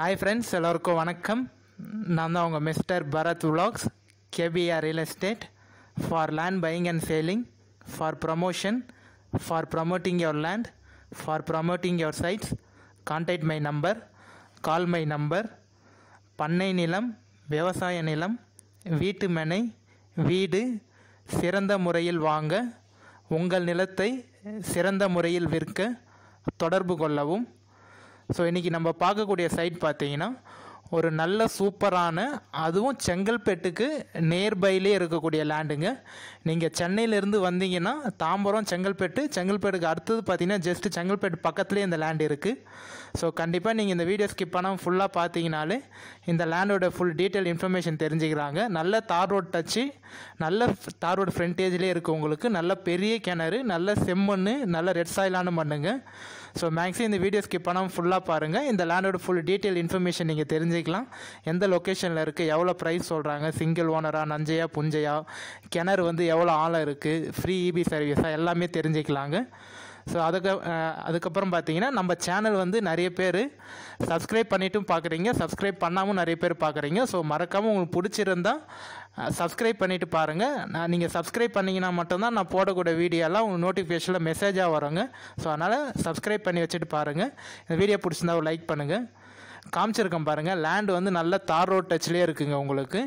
hi friends எல்லோருக்கும் வணக்கம் நான் தான் உங்கள் mister Bharath vlogs KPR real estate for land buying and selling for promotion for promoting your land for promoting your sites contact my number call my number பண்ணை நிலம் விவசாய நிலம் வீட்டு மனை வீடு சிறந்த முறையில் வாங்க உங்கள் நிலத்தை சிறந்த முறையில் விற்க தொடர்பு கொள்ளவும் ஸோ இன்றைக்கி நம்ம பார்க்கக்கூடிய சைட் பார்த்தீங்கன்னா ஒரு நல்ல சூப்பரான அதுவும் செங்கல்பேட்டுக்கு நேர்பைலே இருக்கக்கூடிய லேண்டுங்க நீங்கள் சென்னையிலேருந்து வந்தீங்கன்னா தாம்பரம் செங்கல்பேட்டு செங்கல்பேட்டுக்கு அடுத்தது பார்த்தீங்கன்னா ஜஸ்ட்டு செங்கல்பேட்டு பக்கத்துலேயே இந்த லேண்ட் இருக்குது ஸோ கண்டிப்பாக நீங்கள் இந்த வீடியோ ஸ்கிப் பண்ணாமல் ஃபுல்லாக பார்த்தீங்கனாலே இந்த லேண்டோட ஃபுல் டீட்டெயில் இன்ஃபர்மேஷன் தெரிஞ்சுக்கிறாங்க நல்ல தார் ரோட் டச்சு நல்ல தார் ரோட் ஃப்ரண்டேஜ்லேயே இருக்குது உங்களுக்கு நல்ல பெரிய கிணறு நல்ல செம்மண் நல்ல ரெட் சாயிலான மண்ணுங்க ஸோ மேக்ஸிமம் இந்த வீடியோ ஸ்கிப் பண்ணாமல் ஃபுல்லாக பாருங்கள் இந்த லேண்டோட ஃபுல் டீட்டெயில் இன்ஃபர்மேஷன் நீங்கள் தெரிஞ்சுக்கலாம் எந்த லொக்கேஷனில் இருக்குது எவ்வளோ ப்ரைஸ் சொல்கிறாங்க சிங்கிள் ஓனராக நஞ்சையா புஞ்சையா கிணறு வந்து எவ்வளோ ஆழம் இருக்குது ஃப்ரீ இபி சர்வீஸாக எல்லாமே தெரிஞ்சுக்கலாங்க ஸோ அதுக்கு அதுக்கப்புறம் பார்த்தீங்கன்னா நம்ம சேனல் வந்து நிறைய பேர் சப்ஸ்கிரைப் பண்ணிட்டும் பார்க்குறீங்க சப்ஸ்கிரைப் பண்ணாமல் நிறைய பேர் பார்க்குறீங்க ஸோ மறக்காமல் உங்களுக்கு பிடிச்சிருந்தால் சப்ஸ்கிரைப் பண்ணிவிட்டு பாருங்கள் நான் நீங்கள் சப்ஸ்கிரைப் பண்ணிங்கன்னா மட்டும்தான் நான் போடக்கூடிய வீடியோலாம் உங்கள் நோட்டிஃபிகேஷனில் மெசேஜாக வருங்க ஸோ அதனால் சப்ஸ்கிரைப் பண்ணி வச்சுட்டு பாருங்கள் இந்த வீடியோ பிடிச்சிருந்தா லைக் பண்ணுங்கள் காமிச்சிருக்கேன் பாருங்கள் லேண்டு வந்து நல்ல தார் ரோட் டச்சிலே இருக்குங்க உங்களுக்கு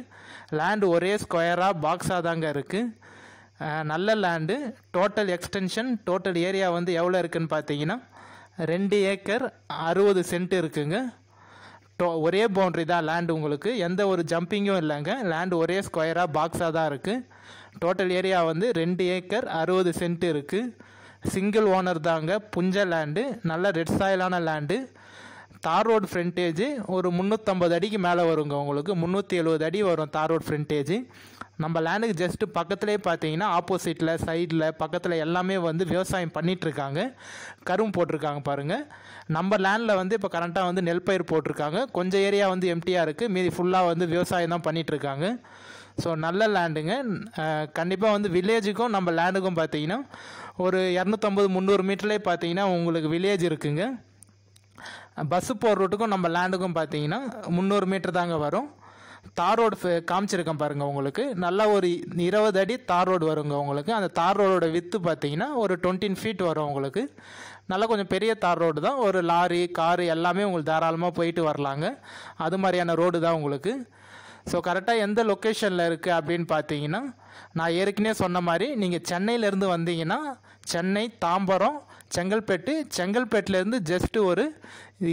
லேண்டு ஒரே ஸ்கொயராக பாக்ஸாக தாங்க இருக்குது நல்ல land total extension total area வந்து எவ்வளோ இருக்குதுன்னு பார்த்தீங்கன்னா ரெண்டு ஏக்கர் அறுபது சென்ட் இருக்குங்க டோ ஒரே பவுண்ட்ரி தான் லேண்டு உங்களுக்கு எந்த ஒரு ஜம்பிங்கும் இல்லைங்க லேண்டு ஒரே ஸ்கொயராக பாக்ஸாக தான் இருக்குது டோட்டல் ஏரியா வந்து ரெண்டு ஏக்கர் அறுபது சென்ட் இருக்குது சிங்கிள் ஓனர் தாங்க புஞ்ச லேண்டு நல்ல ரெட் சாயிலான லேண்டு தார் ரோடு ஃப்ரண்டேஜ் ஒரு முந்நூற்றம்பது அடிக்கு மேலே வருங்க உங்களுக்கு முந்நூற்றி எழுபது அடி வரும் தார் ரோடு ஃப்ரண்டேஜ் நம்ம லேண்டுக்கு ஜஸ்ட்டு பக்கத்துலேயே பார்த்தீங்கன்னா ஆப்போசிட்டில் சைடில் பக்கத்தில் எல்லாமே வந்து விவசாயம் பண்ணிகிட்ருக்காங்க கரும் போட்டிருக்காங்க பாருங்கள் நம்ம லேண்டில் வந்து இப்போ கரண்ட்டாக வந்து நெல் பயிர் போட்டிருக்காங்க கொஞ்சம் ஏரியா வந்து எம்டியாக இருக்குது மீதி ஃபுல்லாக வந்து விவசாயம் தான் பண்ணிகிட்ருக்காங்க ஸோ நல்ல லேண்டுங்க கண்டிப்பாக வந்து வில்லேஜுக்கும் நம்ம லேண்டுக்கும் பார்த்தீங்கன்னா ஒரு இரநூத்தம்பது முந்நூறு மீட்டர்லேயே பார்த்தீங்கன்னா உங்களுக்கு வில்லேஜ் இருக்குங்க பஸ்ஸு போகிற ரூட்டுக்கும் நம்ம லேண்டுக்கும் பார்த்தீங்கன்னா முந்நூறு மீட்டர் தாங்க வரும் தார் ரோடு காமிச்சிருக்கேன் பாருங்கள் உங்களுக்கு நல்லா ஒரு இருபது அடி தார் ரோடு வருங்க உங்களுக்கு அந்த தார் ரோடோட வித்து பார்த்தீங்கன்னா ஒரு டுவெண்ட்டின் ஃபீட் வரும் உங்களுக்கு நல்லா கொஞ்சம் பெரிய தார் ரோடு தான் ஒரு லாரி காரு எல்லாமே உங்களுக்கு தாராளமாக போயிட்டு வரலாங்க அது மாதிரியான ரோடு தான் உங்களுக்கு ஸோ கரெக்டாக எந்த லொக்கேஷனில் இருக்குது அப்படின்னு பார்த்தீங்கன்னா நான் ஏற்கனவே சொன்ன மாதிரி நீங்கள் சென்னையிலேருந்து வந்தீங்கன்னா சென்னை தாம்பரம் செங்கல்பேட்டு செங்கல்பேட்டிலேருந்து ஜஸ்ட்டு ஒரு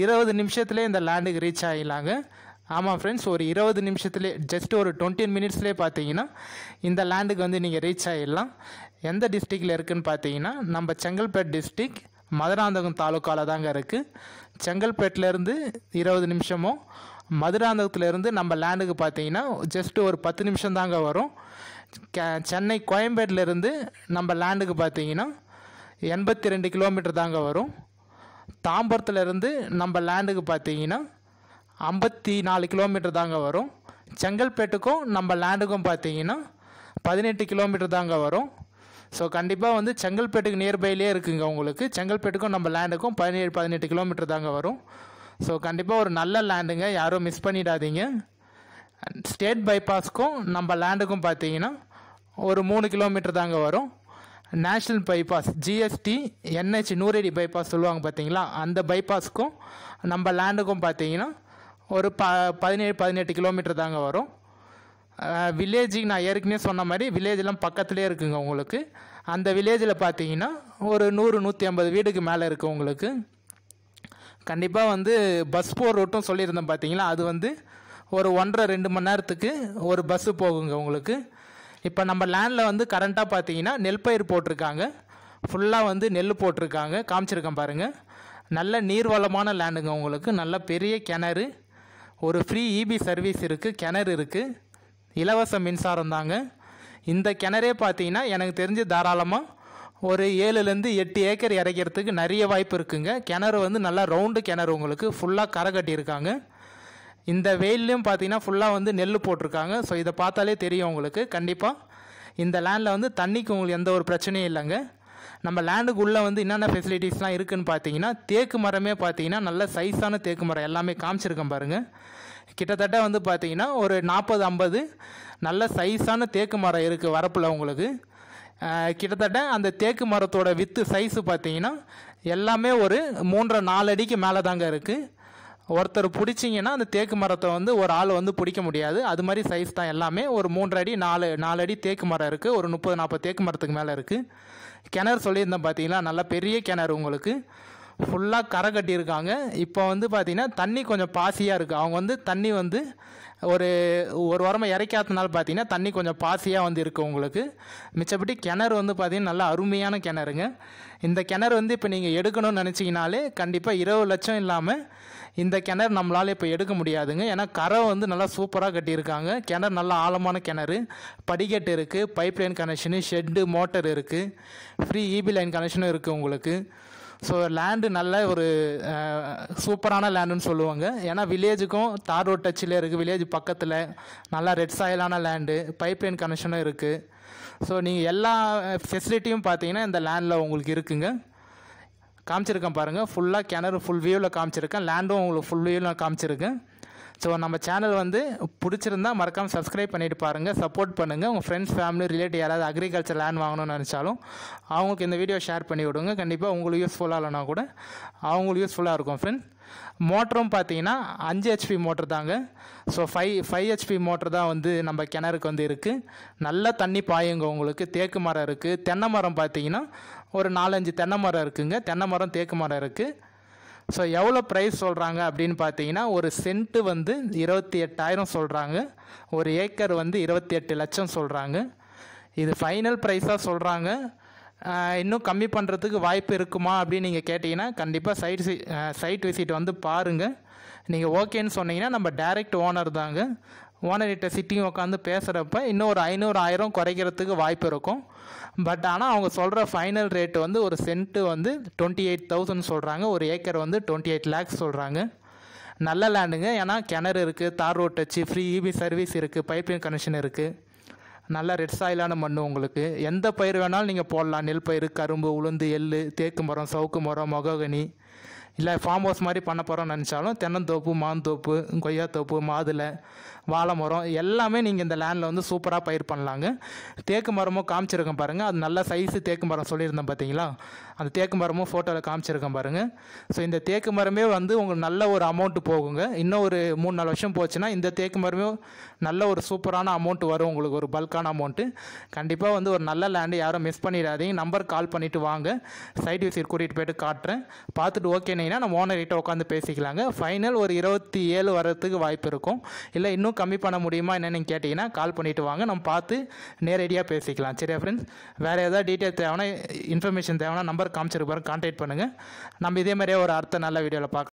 இருபது நிமிஷத்துலேயே இந்த லேண்டுக்கு ரீச் ஆகிடலாங்க ஆமாம் ஃப்ரெண்ட்ஸ் ஒரு இருபது நிமிஷத்துலேயே ஜஸ்ட் ஒரு டுவெண்ட்டி மினிட்ஸ்லேயே பார்த்தீங்கன்னா இந்த லேண்டுக்கு வந்து நீங்கள் ரீச் ஆகிடலாம் எந்த டிஸ்ட்ரிக்டில் இருக்குதுன்னு பார்த்தீங்கன்னா நம்ம செங்கல்பேட் டிஸ்ட்ரிக் மதுராந்தகம் தாலுக்காவில் தாங்க இருக்குது செங்கல்பேட்டிலேருந்து இருபது நிமிஷமும் மதுராந்தகத்துலேருந்து நம்ம லேண்டுக்கு பார்த்தீங்கன்னா ஜஸ்ட்டு ஒரு பத்து நிமிஷம் தாங்க வரும் சென்னை கோயம்பேட்டிலேருந்து நம்ம லேண்டுக்கு பார்த்தீங்கன்னா எண்பத்தி ரெண்டு கிலோமீட்டர் தாங்க வரும் தாம்பரத்துலேருந்து நம்ம லேண்டுக்கு பார்த்தீங்கன்னா ஐம்பத்தி நாலு கிலோமீட்டர் தாங்க வரும் செங்கல்பேட்டுக்கும் நம்ம லேண்டுக்கும் பார்த்தீங்கன்னா பதினெட்டு கிலோமீட்டர் தாங்க வரும் ஸோ கண்டிப்பாக வந்து செங்கல்பேட்டுக்கு நியர்பைலேயே இருக்குங்க உங்களுக்கு செங்கல்பேட்டுக்கும் நம்ம லேண்டுக்கும் பதினேழு பதினெட்டு கிலோமீட்டர் தாங்க வரும் ஸோ கண்டிப்பாக ஒரு நல்ல லேண்டுங்க யாரும் மிஸ் பண்ணிடாதீங்க ஸ்டேட் பைபாஸ்க்கும் நம்ம லேண்டுக்கும் பார்த்தீங்கன்னா ஒரு மூணு கிலோமீட்டர் தாங்க வரும் நேஷ்னல் பைபாஸ் ஜிஎஸ்டி என்ஹெச் நூறடி பைபாஸ் சொல்லுவாங்க பார்த்தீங்களா அந்த பைபாஸ்க்கும் நம்ம லேண்டுக்கும் பார்த்தீங்கன்னா ஒரு ப பதினேழு பதினெட்டு கிலோமீட்டர் தாங்க வரும் வில்லேஜுக்கு நான் ஏற்கனவே சொன்ன மாதிரி வில்லேஜ்லாம் பக்கத்துலேயே இருக்குங்க உங்களுக்கு அந்த வில்லேஜில் பார்த்தீங்கன்னா ஒரு நூறு நூற்றி ஐம்பது வீடுக்கு மேலே இருக்குது உங்களுக்கு கண்டிப்பாக வந்து பஸ் போகிற ரூட்டும் சொல்லியிருந்தேன் பார்த்தீங்களா அது வந்து ஒரு ஒன்றரை ரெண்டு மணி நேரத்துக்கு ஒரு பஸ்ஸு போகுங்க உங்களுக்கு இப்போ நம்ம லேண்டில் வந்து கரண்ட்டாக பார்த்தீங்கன்னா நெல் பயிர் போட்டிருக்காங்க ஃபுல்லாக வந்து நெல் போட்டிருக்காங்க காமிச்சிருக்கேன் பாருங்கள் நல்ல நீர்வளமான லேண்டுங்க உங்களுக்கு நல்ல பெரிய கிணறு ஒரு ஃப்ரீ இபி சர்வீஸ் இருக்குது கிணறு இருக்குது இலவச மின்சாரம் தாங்க இந்த கிணறே பார்த்தீங்கன்னா எனக்கு தெரிஞ்சு தாராளமாக ஒரு ஏழுலேருந்து எட்டு ஏக்கர் இறைக்கிறதுக்கு நிறைய வாய்ப்பு இருக்குங்க கிணறு வந்து நல்லா ரவுண்டு கிணறு உங்களுக்கு ஃபுல்லாக கரை கட்டியிருக்காங்க இந்த வெயிலையும் பார்த்தீங்கன்னா ஃபுல்லாக வந்து நெல் போட்டிருக்காங்க ஸோ இதை பார்த்தாலே தெரியும் உங்களுக்கு கண்டிப்பாக இந்த லேண்டில் வந்து தண்ணிக்கு உங்களுக்கு எந்த ஒரு பிரச்சனையும் இல்லைங்க நம்ம லேண்டுக்கு உள்ளே வந்து என்னென்ன ஃபெசிலிட்டிஸ்லாம் இருக்குதுன்னு பார்த்தீங்கன்னா தேக்கு மரமே பார்த்தீங்கன்னா நல்ல சைஸான தேக்கு மரம் எல்லாமே காமிச்சிருக்கேன் பாருங்கள் கிட்டத்தட்ட வந்து பார்த்தீங்கன்னா ஒரு நாற்பது ஐம்பது நல்ல சைஸான தேக்கு மரம் இருக்குது வரப்பில் உங்களுக்கு கிட்டத்தட்ட அந்த தேக்கு மரத்தோட வித்து சைஸு பார்த்தீங்கன்னா எல்லாமே ஒரு மூன்றரை நாலு அடிக்கு மேலே தாங்க இருக்குது ஒருத்தர் பிடிச்சிங்கன்னா அந்த தேக்கு மரத்தை வந்து ஒரு ஆள் வந்து பிடிக்க முடியாது அது மாதிரி சைஸ் தான் எல்லாமே ஒரு மூன்று அடி நாலு நாலு அடி தேக்கு மரம் இருக்குது ஒரு முப்பது நாற்பது தேக்கு மரத்துக்கு மேலே இருக்குது கிணறு சொல்லியிருந்தேன் பார்த்தீங்கன்னா நல்லா பெரிய கிணறு உங்களுக்கு ஃபுல்லாக கரை கட்டியிருக்காங்க இப்போ வந்து பார்த்திங்கன்னா தண்ணி கொஞ்சம் பாசியாக இருக்குது அவங்க வந்து தண்ணி வந்து ஒரு ஒரு வாரமாக இறைக்காதனால பார்த்தீங்கன்னா தண்ணி கொஞ்சம் பாசியாக வந்து இருக்குது உங்களுக்கு மிச்சப்படி கிணறு வந்து பார்த்திங்கன்னா நல்லா அருமையான கிணறுங்க இந்த கிணறு வந்து இப்போ நீங்கள் எடுக்கணும்னு நினச்சிங்கனாலே கண்டிப்பாக இருபது லட்சம் இல்லாமல் இந்த கிணறு நம்மளால் இப்போ எடுக்க முடியாதுங்க ஏன்னா கரை வந்து நல்லா சூப்பராக கட்டியிருக்காங்க கிணறு நல்லா ஆழமான கிணறு படிக்கட்டு இருக்குது pipe line connection shed motor இருக்குது ஃப்ரீ இபி லைன் கனெக்ஷனும் இருக்குது உங்களுக்கு ஸோ லேண்டு நல்ல ஒரு சூப்பரான லேண்டுன்னு சொல்லுவாங்க ஏன்னா வில்லேஜுக்கும் தார் ரோட் டச்சில் இருக்குது வில்லேஜ் பக்கத்தில் நல்லா ரெட் சாயிலான லேண்டு பைப் லைன் கனெக்ஷனும் இருக்குது ஸோ நீங்கள் எல்லா ஃபெசிலிட்டியும் பார்த்தீங்கன்னா இந்த லேண்டில் உங்களுக்கு இருக்குங்க காமிச்சிருக்கேன் பாருங்கள் ஃபுல்லாக கிணறு ஃபுல் வியூவில் காமிச்சிருக்கேன் லேண்டும் உங்களுக்கு ஃபுல் வியூவில் காமிச்சிருக்கேன் ஸோ நம்ம சேனல் வந்து பிடிச்சிருந்தா மறக்காமல் சப்ஸ்கிரைப் பண்ணிவிட்டு பாருங்கள் சப்போர்ட் பண்ணுங்கள் உங்கள் ஃப்ரெண்ட்ஸ் ஃபேமிலி ரிலேட்டிவ் யாராவது அக்ரிகல்ச்சர் லேண்ட் வாங்கணும்னு நினச்சாலும் அவங்களுக்கு இந்த வீடியோ ஷேர் பண்ணி விடுங்க கண்டிப்பாக உங்களுக்கு யூஸ்ஃபுல்லாக இல்லைனா கூட அவங்களுக்கு யூஸ்ஃபுல்லாக இருக்கும் ஃப்ரெண்ட்ஸ் மோட்டரும் பார்த்தீங்கன்னா அஞ்சு ஹெச்பி மோட்டர் தாங்க so five five HP motor தான் வந்து நம்ம கிணறுக்கு வந்து இருக்குது நல்லா தண்ணி பாயுங்க உங்களுக்கு தேக்கு மரம் இருக்குது தென்னை மரம் பார்த்தீங்கன்னா ஒரு நாலஞ்சு தென்னை மரம் இருக்குதுங்க தென்னை மரம் தேக்கு மரம் இருக்குது ஸோ எவ்வளோ ப்ரைஸ் சொல்கிறாங்க அப்படின்னு பார்த்தீங்கன்னா ஒரு சென்ட்டு வந்து இருபத்தி எட்டாயிரம் சொல்கிறாங்க ஒரு ஏக்கர் வந்து இருபத்தி எட்டு லட்சம் சொல்கிறாங்க இது ஃபைனல் ப்ரைஸாக சொல்கிறாங்க இன்னும் கம்மி பண்ணுறதுக்கு வாய்ப்பு இருக்குமா அப்படின்னு நீங்கள் கேட்டிங்கன்னா கண்டிப்பாக சைட் சைட் விசிட் வந்து பாருங்கள் நீங்கள் ஓகேன்னு சொன்னீங்கன்னா நம்ம டேரெக்ட் ஓனர் தாங்க ஓனர்கிட்ட சிட்டியும் உட்காந்து பேசுகிறப்ப இன்னும் ஒரு ஐநூறு ஆயிரம் குறைக்கிறதுக்கு வாய்ப்பு இருக்கும் பட் ஆனால் அவங்க சொல்கிற ஃபைனல் ரேட்டு வந்து ஒரு சென்ட்டு வந்து டுவெண்ட்டி எயிட் தௌசண்ட் சொல்கிறாங்க ஒரு ஏக்கர் வந்து டுவெண்ட்டி எயிட் லேக்ஸ் சொல்கிறாங்க நல்ல லேண்டுங்க ஏன்னா கிணறு இருக்குது தார் ரோட் வச்சு ஃப்ரீ இபி சர்வீஸ் இருக்குது பைப்பிங் கனெக்ஷன் இருக்குது நல்ல ரெட் சாயிலான மண் உங்களுக்கு எந்த பயிர் வேணாலும் நீங்கள் போடலாம் நெல் பயிர் கரும்பு உளுந்து எள் தேக்கு மரம் சவுக்கு மரம் மொகனி இல்லை ஃபார்ம் ஹவுஸ் மாதிரி பண்ண போகிறோம்னு நினச்சாலும் தென்னந்தோப்பு மாந்தோப்பு கொய்யாத்தோப்பு மாதுளை வாழை மரம் எல்லாமே நீங்கள் இந்த லேண்டில் வந்து சூப்பராக பயிர் பண்ணலாங்க தேக்கு மரமும் காமிச்சிருக்கேன் பாருங்கள் அது நல்ல சைஸு தேக்கு மரம் சொல்லியிருந்தேன் பார்த்தீங்களா அந்த தேக்கு மரமும் ஃபோட்டோவில் காமிச்சிருக்கேன் பாருங்கள் ஸோ இந்த தேக்கு மரமே வந்து உங்களுக்கு நல்ல ஒரு அமௌண்ட்டு போகுங்க இன்னும் ஒரு மூணு நாலு வருஷம் போச்சுன்னா இந்த தேக்கு மரமே நல்ல ஒரு சூப்பரான அமௌண்ட்டு வரும் உங்களுக்கு ஒரு பல்கான அமௌண்ட்டு கண்டிப்பாக வந்து ஒரு நல்ல லேண்டு யாரும் மிஸ் பண்ணிடாதீங்க நம்பர் கால் பண்ணிவிட்டு வாங்க சைட் விசிட் கூட்டிகிட்டு போயிட்டு காட்டுறேன் பார்த்துட்டு ஓகே நீங்கள் வாங்கினீங்கன்னா நம்ம ஓனர்கிட்ட உட்காந்து பேசிக்கலாங்க ஃபைனல் ஒரு இருபத்தி ஏழு வரத்துக்கு வாய்ப்பு இருக்கும் இல்லை இன்னும் கம்மி பண்ண முடியுமா என்னென்னு கேட்டிங்கன்னா கால் பண்ணிவிட்டு வாங்க நம்ம பார்த்து நேரடியாக பேசிக்கலாம் சரியா ஃப்ரெண்ட்ஸ் வேறு ஏதாவது டீட்டெயில் தேவைன்னா இன்ஃபர்மேஷன் தேவைன்னா நம்பர் பாருங்கள் கான்டாக்ட் பண்ணுங்கள் நம்ம இதே மாதிரியே ஒரு அடுத்த நல்ல வீடியோவில் பார்க்கலாம்